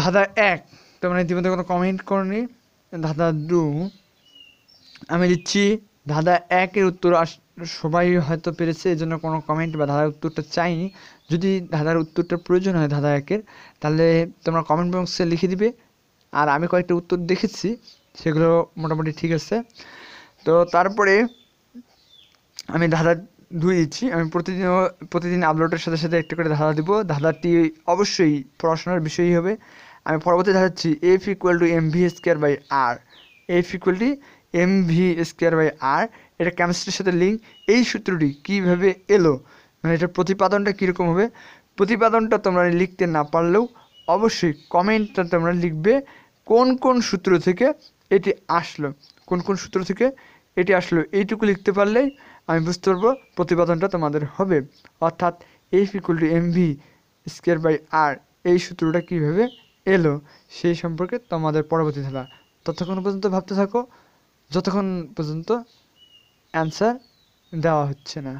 ধাঁধা এক তোমরা মানে ইতিমধ্যে কোনো কমেন্ট করনি ধাঁধা দু আমি দিচ্ছি ধাঁধা একের উত্তর সবাই হয়তো পেরেছে এই জন্য কোনো কমেন্ট বা ধাঁধার উত্তরটা চাইনি যদি ধাঁধার উত্তরটা প্রয়োজন হয় ধাঁধা একের তাহলে তোমরা কমেন্ট বক্সে লিখে দিবে আর আমি কয়েকটা উত্তর দেখেছি সেগুলো মোটামুটি ঠিক আছে তো তারপরে আমি ধাঁধা ধুয়েছি আমি প্রতিদিন প্রতিদিন আপলোডের সাথে সাথে একটু করে ধাঁধা দিব ধাঁধাটি অবশ্যই পড়াশোনার বিষয়ই হবে আমি পরবর্তী ধাঁধাচ্ছি F equal to M V square by R F equal to M V square by R এটা কেমিস্ট্রির সাথে লিঙ্ক এই সূত্রটি কীভাবে এলো মানে এটার প্রতিপাদনটা কীরকম হবে প্রতিপাদনটা তোমরা লিখতে না পারলেও অবশ্যই কমেন্টটা তোমরা লিখবে কোন কোন সূত্র থেকে এটি আসলো কোন কোন সূত্র থেকে এটি আসলো এইটুকু লিখতে পারলেই আমি বুঝতে পারবো প্রতিপাদনটা তোমাদের হবে অর্থাৎ F equal to M V square by R এই সূত্রটা কীভাবে এলো সেই সম্পর্কে তোমাদের পরবর্তী ধারা ততক্ষণ পর্যন্ত ভাবতে থাকো যতক্ষণ পর্যন্ত অ্যান্সার দেওয়া হচ্ছে না